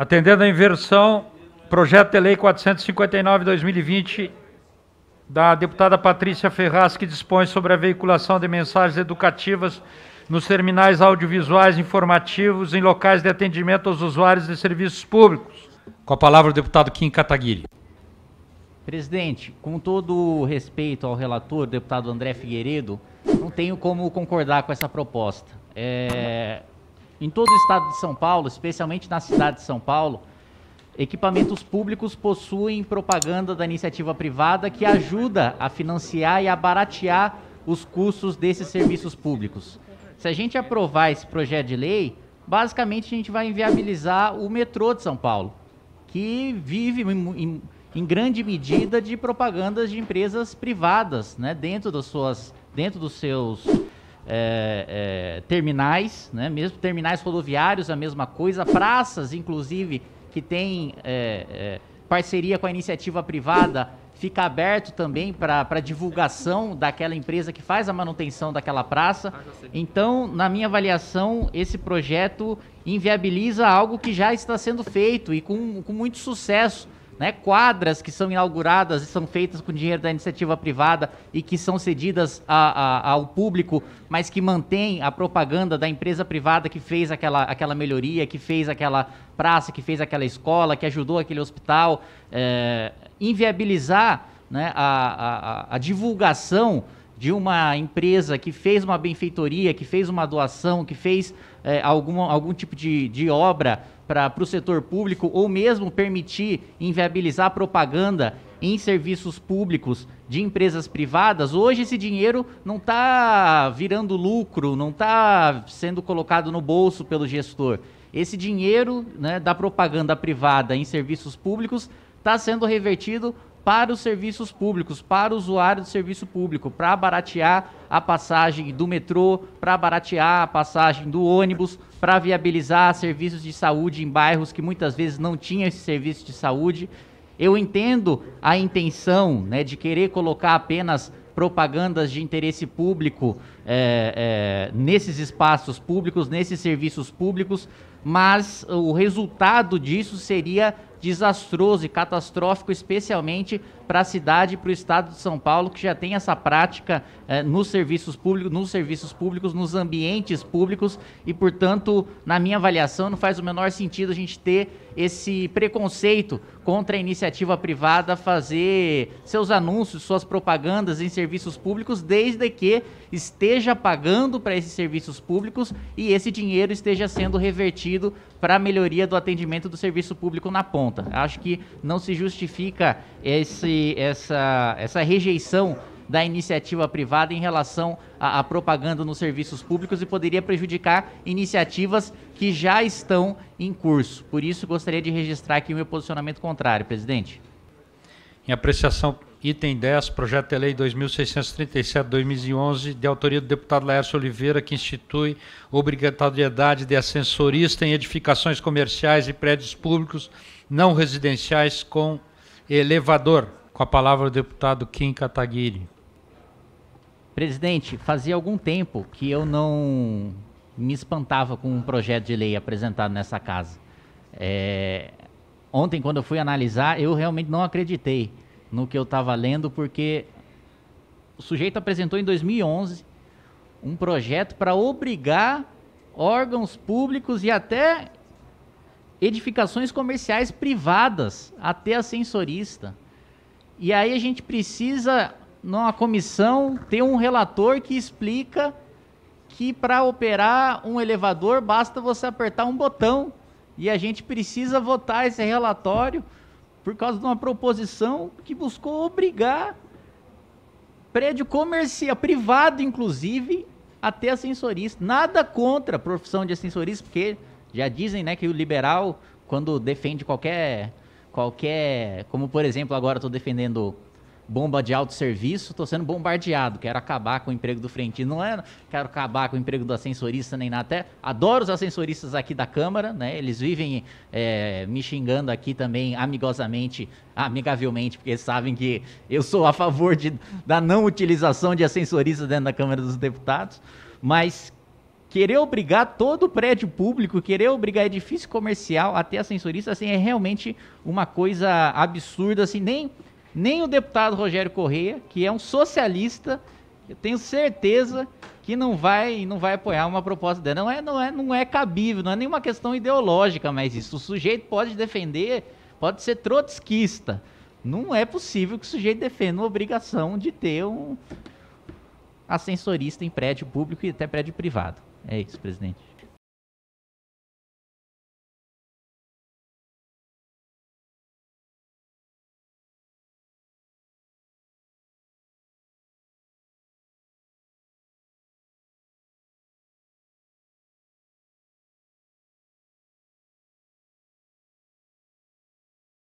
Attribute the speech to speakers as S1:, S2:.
S1: Atendendo à inversão, projeto de lei 459-2020 da deputada Patrícia Ferraz, que dispõe sobre a veiculação de mensagens educativas nos terminais audiovisuais informativos em locais de atendimento aos usuários de serviços públicos. Com a palavra o deputado Kim Kataguiri.
S2: Presidente, com todo respeito ao relator, deputado André Figueiredo, não tenho como concordar com essa proposta. É, em todo o estado de São Paulo, especialmente na cidade de São Paulo, equipamentos públicos possuem propaganda da iniciativa privada que ajuda a financiar e a baratear os custos desses serviços públicos. Se a gente aprovar esse projeto de lei, basicamente a gente vai inviabilizar o metrô de São Paulo, que vive em, em grande medida de propagandas de empresas privadas, né, dentro das suas, dentro dos seus é, é, terminais, né? mesmo terminais rodoviários, a mesma coisa, praças, inclusive, que tem é, é parceria com a iniciativa privada, fica aberto também para divulgação daquela empresa que faz a manutenção daquela praça. Ah, então, na minha avaliação, esse projeto inviabiliza algo que já está sendo feito e com, com muito sucesso né, quadras que são inauguradas e são feitas com dinheiro da iniciativa privada e que são cedidas a, a, ao público, mas que mantém a propaganda da empresa privada que fez aquela, aquela melhoria, que fez aquela praça, que fez aquela escola, que ajudou aquele hospital, é, inviabilizar né, a, a divulgação de uma empresa que fez uma benfeitoria, que fez uma doação, que fez é, algum, algum tipo de, de obra para o setor público, ou mesmo permitir inviabilizar propaganda em serviços públicos de empresas privadas, hoje esse dinheiro não está virando lucro, não está sendo colocado no bolso pelo gestor. Esse dinheiro né, da propaganda privada em serviços públicos está sendo revertido para os serviços públicos, para o usuário do serviço público, para baratear a passagem do metrô, para baratear a passagem do ônibus, para viabilizar serviços de saúde em bairros que muitas vezes não tinham esse serviço de saúde. Eu entendo a intenção né, de querer colocar apenas propagandas de interesse público é, é, nesses espaços públicos, nesses serviços públicos, mas o resultado disso seria desastroso e catastrófico, especialmente para a cidade e para o estado de São Paulo, que já tem essa prática eh, nos serviços públicos, nos serviços públicos, nos ambientes públicos, e, portanto, na minha avaliação, não faz o menor sentido a gente ter esse preconceito contra a iniciativa privada fazer seus anúncios, suas propagandas em serviços públicos, desde que esteja pagando para esses serviços públicos e esse dinheiro esteja sendo revertido para a melhoria do atendimento do serviço público na ponta. Acho que não se justifica esse, essa, essa rejeição da iniciativa privada em relação à, propaganda nos serviços públicos e poderia prejudicar iniciativas que já estão em curso. Por isso, gostaria de registrar aqui o meu posicionamento
S1: contrário, presidente. Em apreciação, item 10, projeto de lei 2637-2011, de autoria do deputado Laércio Oliveira, que institui obrigatoriedade de ascensorista em edificações comerciais e prédios públicos não residenciais com elevador. Com a palavra o deputado Kim Kataguiri. Presidente, fazia algum tempo que eu
S2: não me espantava com um projeto de lei apresentado nessa casa. É, ontem, quando eu fui analisar, eu realmente não acreditei no que eu estava lendo, porque o sujeito apresentou em 2011 um projeto para obrigar órgãos públicos e até edificações comerciais privadas a ter a E aí a gente precisa numa comissão ter um relator que explica que para operar um elevador basta você apertar um botão e a gente precisa votar esse relatório por causa de uma proposição que buscou obrigar prédio comercial, privado inclusive, a ter ascensorista. Nada contra a profissão de ascensorista, porque já dizem né, que o liberal, quando defende qualquer. qualquer. Como por exemplo, agora estou defendendo bomba de autosserviço, estou sendo bombardeado, quero acabar com o emprego do frentista, não é, quero acabar com o emprego do ascensorista nem nada, até adoro os ascensoristas aqui da Câmara, né, eles vivem é, me xingando aqui também amigosamente, amigavelmente, porque sabem que eu sou a favor de, da não utilização de ascensoristas dentro da Câmara dos Deputados, mas querer obrigar todo o prédio público, querer obrigar edifício comercial até ascensorista, assim, é realmente uma coisa absurda, assim, nem nem o deputado Rogério Correia, que é um socialista, eu tenho certeza que não vai não vai apoiar uma proposta dela. Não é, não é, não é cabível, não é nenhuma questão ideológica, mas isso. O sujeito pode defender, pode ser trotskista. Não é possível que o sujeito defenda uma obrigação de ter um ascensorista em prédio público e até prédio privado.
S1: É isso, presidente.